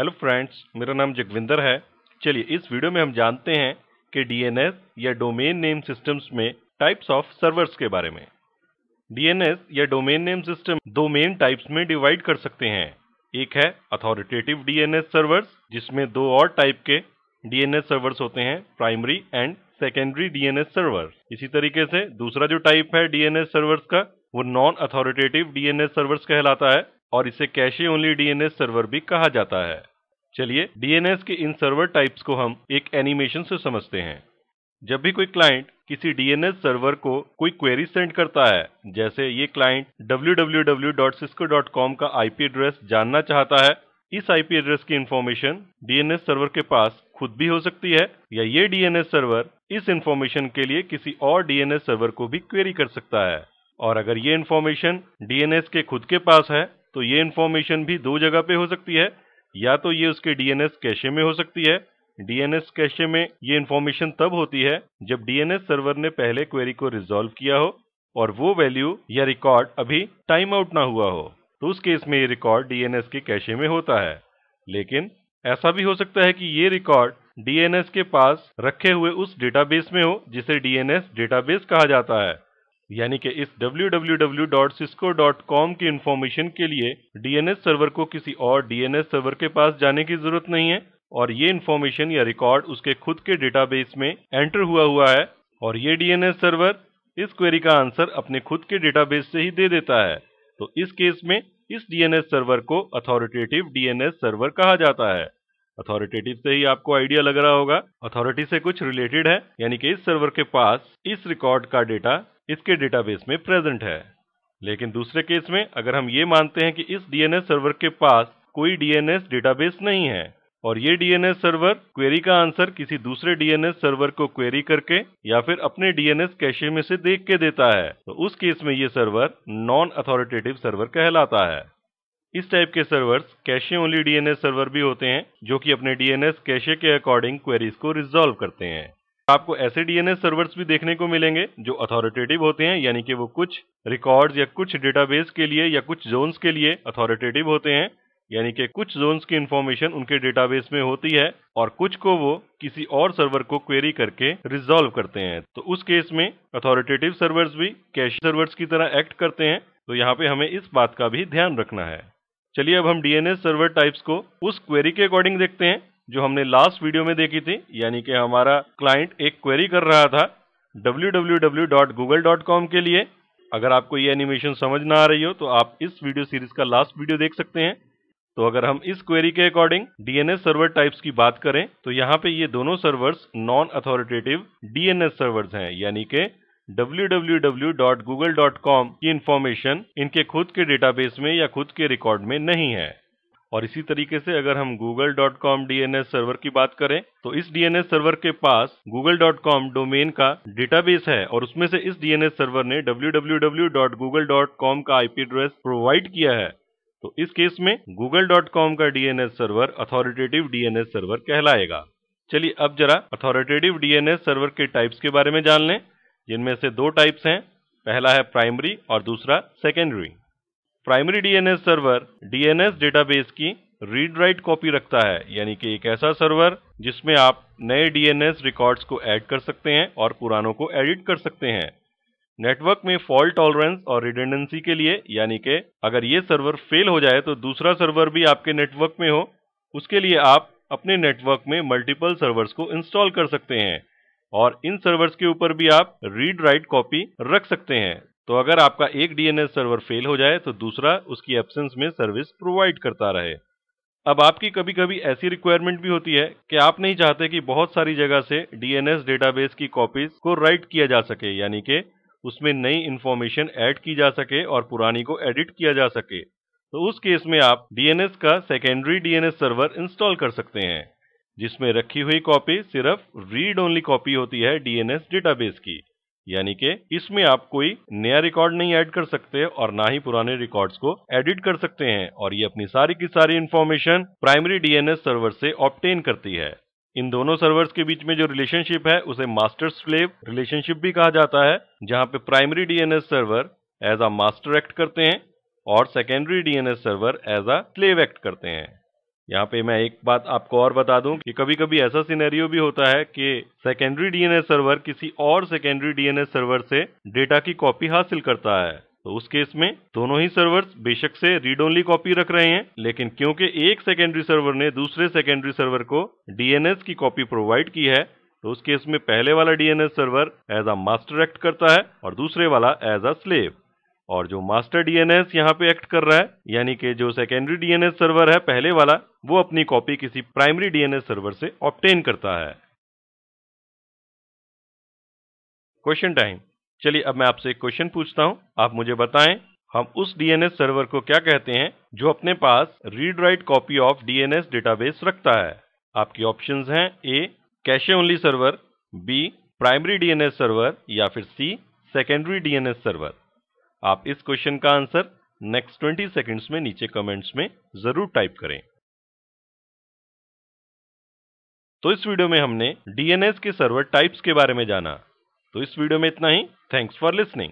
hello friends मेरा नाम जगविंदर है चलिए इस वीडियो में हम जानते हैं कि डीएनएस या डोमेन नेम सिस्टम्स में टाइप्स ऑफ सर्वर्स के बारे में डीएनएस या डोमेन नेम सिस्टम दो मेन टाइप्स में डिवाइड कर सकते हैं एक है अथॉरिटेटिव डीएनएस सर्वर्स जिसमें दो और टाइप के डीएनएस सर्वर्स होते हैं primary and secondary DNS server इसी तरीके से दूसरा जो टाइप है डीएनएस सर्वर्स का वो नॉन अथॉरिटेटिव डीएनएस सर्वर्स कहलाता है और इसे कैशे ओनली डीएनएस सर्वर भी कहा जाता है चलिए डीएनएस के इन सर्वर टाइप्स को हम एक एनिमेशन से समझते हैं जब भी कोई क्लाइंट किसी डीएनएस सर्वर को कोई क्वेरी सेंड करता है जैसे ये क्लाइंट www.cisco.com का आईपी एड्रेस जानना चाहता है इस आईपी एड्रेस की इन्फॉर्मेशन डीएनएस सर्वर के पास खुद भी हो सकती है या ये डीएनएस सर्वर इस इन्फॉर्मेशन के लिए किसी और डीएनएस सर्वर को भी क्वेरी कर सकता है और अगर ये इन्फॉर्मेशन डीएनएस के खुद के पास है तो ये इन्फॉर्मेशन भी दो जगह पे हो सकती है या तो ये उसके डीएनएस कैशे में हो सकती है डीएनएस कैशे में ये इन्फॉर्मेशन तब होती है जब डीएनएस सर्वर ने पहले क्वेरी को रिजॉल्व किया हो और वो वैल्यू या रिकॉर्ड अभी टाइम आउट ना हुआ हो तो उस केस में ये रिकॉर्ड डीएनएस के कैशे में होता है लेकिन ऐसा भी हो सकता है कि ये रिकॉर्ड डीएनएस के पास रखे हुए उस डेटाबेस में हो जिसे डीएनएस डेटाबेस कहा जाता है यानी कि इस www.cisco.com की इंफॉर्मेशन के लिए डीएनएस सर्वर को किसी और डीएनएस सर्वर के पास जाने की जरूरत नहीं है और ये इंफॉर्मेशन या रिकॉर्ड उसके खुद के डेटाबेस में एंटर हुआ हुआ है और ये डीएनएस सर्वर इस क्वेरी का आंसर अपने खुद के डेटाबेस से ही दे देता है तो इस केस में इस डीएनएस सर्वर को अथॉरिटेटिव डीएनएस सर्वर कहा जाता है अथॉरिटेटिव से ही आपको आइडिया लग रहा होगा अथॉरिटी से कुछ रिलेटेड है यानी कि इस सर्वर के पास इस रिकॉर्ड का डेटा इसके डेटाबेस में प्रेजेंट है लेकिन दूसरे केस में अगर हम ये मानते हैं कि इस डीएनएस सर्वर के पास कोई डीएनएस डेटाबेस नहीं है और ये डीएनएस सर्वर क्वेरी का आंसर किसी दूसरे डीएनएस सर्वर को क्वेरी करके या फिर अपने डीएनएस कैशे में से देख के देता है तो उस केस में ये सर्वर नॉन अथॉरिटेटिव सर्वर कहलाता है इस टाइप के servers cache only DNS server भी होते हैं जो कि अपने डीएनएस कैशे के अकॉर्डिंग क्वेरीज को रिजॉल्व करते हैं आपको ऐसे डीएनएस सर्वर्स भी देखने को मिलेंगे जो अथॉरिटेटिव होते हैं यानी कि वो कुछ रिकॉर्ड्स या कुछ डेटाबेस के लिए या कुछ जोन्स के लिए अथॉरिटेटिव होते हैं यानी कि कुछ जोन्स की इन्फॉर्मेशन उनके डेटाबेस में होती है और कुछ को वो किसी और सर्वर को क्वेरी करके रिजॉल्व करते हैं तो उस केस में अथॉरिटेटिव सर्वर्स भी कैश सर्वर्स की तरह एक्ट करते हैं तो यहाँ पे हमें इस बात का भी ध्यान रखना है चलिए अब हम डीएनएस सर्वर टाइप्स को उस क्वेरी के अकॉर्डिंग देखते हैं जो हमने लास्ट वीडियो में देखी थी यानी कि हमारा क्लाइंट एक क्वेरी कर रहा था www.google.com के लिए अगर आपको ये एनिमेशन समझ ना आ रही हो तो आप इस वीडियो सीरीज का लास्ट वीडियो देख सकते हैं तो अगर हम इस क्वेरी के अकॉर्डिंग डीएनएस सर्वर टाइप्स की बात करें तो यहाँ पे ये दोनों servers non authoritative DNS servers हैं यानी कि www.google.com की इन्फॉर्मेशन इनके खुद के डेटाबेस में या खुद के रिकॉर्ड में नहीं है और इसी तरीके से अगर हम google.com DNS सर्वर की बात करें तो इस DNS सर्वर के पास google.com डोमेन का डेटाबेस है और उसमें से इस DNS सर्वर ने www.google.com का IP एड्रेस प्रोवाइड किया है तो इस केस में google.com का DNS server authoritative DNS server कहलाएगा चलिए अब जरा अथॉरिटेटिव डीएनएस सर्वर के टाइप्स के बारे में जान लें जिनमें से दो टाइप्स हैं पहला है प्राइमरी और दूसरा secondary primary DNS server DNS database की रीड राइट कॉपी रखता है यानी कि एक ऐसा सर्वर जिसमें आप नए डीएनएस रिकॉर्ड्स को ऐड कर सकते हैं और पुरानों को एडिट कर सकते हैं नेटवर्क में फॉल्ट टॉलरेंस और रिडेंडेंसी के लिए यानी कि अगर ये सर्वर फेल हो जाए तो दूसरा सर्वर भी आपके नेटवर्क में हो उसके लिए आप अपने नेटवर्क में मल्टीपल सर्वर्स को इंस्टॉल कर सकते हैं और इन सर्वर्स के ऊपर भी आप रीड राइट कॉपी रख सकते हैं तो अगर आपका एक डीएनएस सर्वर फेल हो जाए तो दूसरा उसकी एब्सेंस में सर्विस प्रोवाइड करता रहे अब आपकी कभी कभी ऐसी रिक्वायरमेंट भी होती है कि आप नहीं चाहते कि बहुत सारी जगह से डीएनएस डेटाबेस की कॉपीज को राइट किया जा सके यानी कि उसमें नई इन्फॉर्मेशन ऐड की जा सके और पुरानी को एडिट किया जा सके तो उस केस में आप डीएनएस का सेकेंडरी डीएनएस सर्वर इंस्टॉल कर सकते हैं जिसमें रखी हुई कॉपी सिर्फ रीड ओनली कॉपी होती है डीएनएस डेटाबेस की यानी कि इसमें आप कोई नया रिकॉर्ड नहीं ऐड कर सकते और ना ही पुराने रिकॉर्ड्स को एडिट कर सकते हैं और ये अपनी सारी की सारी इन्फॉर्मेशन प्राइमरी डीएनएस सर्वर से ऑप्टेन करती है इन दोनों सर्वर्स के बीच में जो रिलेशनशिप है उसे मास्टर स्लेव रिलेशनशिप भी कहा जाता है जहां पे primary DNS server as a master act करते हैं और secondary DNS server as a slave act करते हैं यहाँ पे मैं एक बात आपको और बता दूं कि कभी कभी ऐसा सिनेरियो भी होता है कि सेकेंडरी डीएनएस सर्वर किसी और सेकेंडरी डीएनएस सर्वर से डेटा की कॉपी हासिल करता है तो उस केस में दोनों ही सर्वर्स बेशक से रीड ओनली कॉपी रख रहे हैं लेकिन क्योंकि एक सेकेंडरी सर्वर ने दूसरे सेकेंडरी सर्वर को डीएनएस की कॉपी प्रोवाइड की है तो उस केस में पहले वाला DNS server as a master act करता है और दूसरे वाला एज अ स्लेव और जो मास्टर डीएनएस यहाँ पे एक्ट कर रहा है यानी कि जो सेकेंडरी डीएनएस सर्वर है पहले वाला वो अपनी कॉपी किसी प्राइमरी डीएनएस सर्वर से ऑप्टेन करता है क्वेश्चन टाइम चलिए अब मैं आपसे एक क्वेश्चन पूछता हूं आप मुझे बताएं हम उस डीएनएस सर्वर को क्या कहते हैं जो अपने पास read write copy of DNS database रखता है आपकी ऑप्शंस हैं A cache only server B primary DNS server या फिर सी सेकेंडरी डीएनएस सर्वर आप इस क्वेश्चन का आंसर नेक्स्ट ट्वेंटी सेकेंड्स में नीचे कमेंट्स में जरूर टाइप करें तो इस वीडियो में हमने डीएनएस के सर्वर टाइप्स के बारे में जाना तो इस वीडियो में इतना ही थैंक्स फॉर लिसनिंग